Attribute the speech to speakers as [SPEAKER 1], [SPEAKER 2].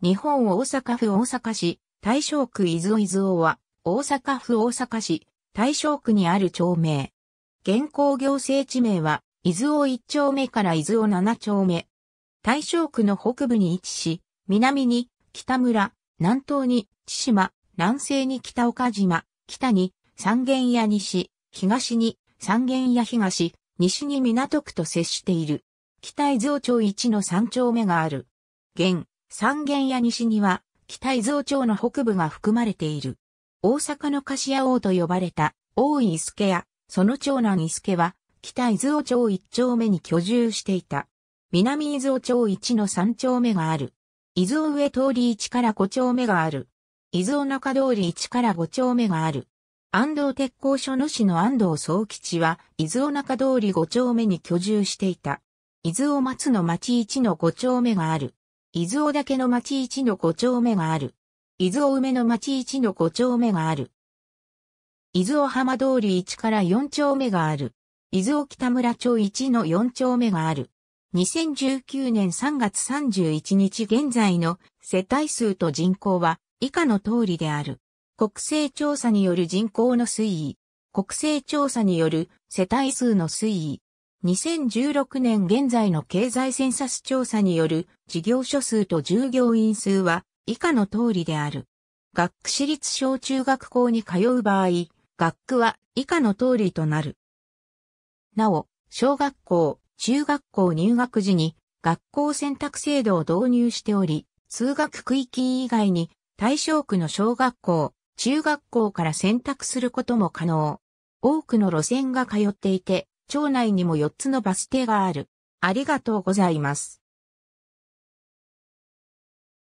[SPEAKER 1] 日本大阪府大阪市、大正
[SPEAKER 2] 区伊豆伊豆尾は、大阪府大阪市、大正区にある町名。現行行政地名は、伊豆大1丁目から伊豆大7丁目。大正区の北部に位置し、南に北村、南東に千島、南西に北岡島、北に三軒屋西、東に三軒屋東、西に港区と接している。北伊豆町1の3丁目がある。現、三軒屋西には、北伊豆町の北部が含まれている。大阪の菓子屋王と呼ばれた、大井伊助屋、その長男伊助は、北伊豆町一丁目に居住していた。南伊豆町一の三丁目がある。伊豆上通り一から五丁目がある。伊豆中通り一から五丁目がある。安藤鉄工所の市の安藤総吉は、伊豆中通り五丁目に居住していた。伊豆松の町一の五丁目がある。伊豆尾岳の町一の五丁目がある。伊豆尾梅の町一の五丁目がある。伊豆尾浜通り一から四丁目がある。伊豆尾北村町一の四丁目がある。2019年3月31日現在の世帯数と人口は以下の通りである。国勢調査による人口の推移。国勢調査による世帯数の推移。2016年現在の経済センサス調査による事業所数と従業員数は以下の通りである。学区私立小中学校に通う場合、学区は以下の通りとなる。なお、小学校、中学校入学時に学校選択制度を導入しており、通学区域以外に対象区の小学校、中学校から選択することも可能。多くの路線が通っ
[SPEAKER 1] ていて、町内にも4つのバス停がある。ありがとうございます。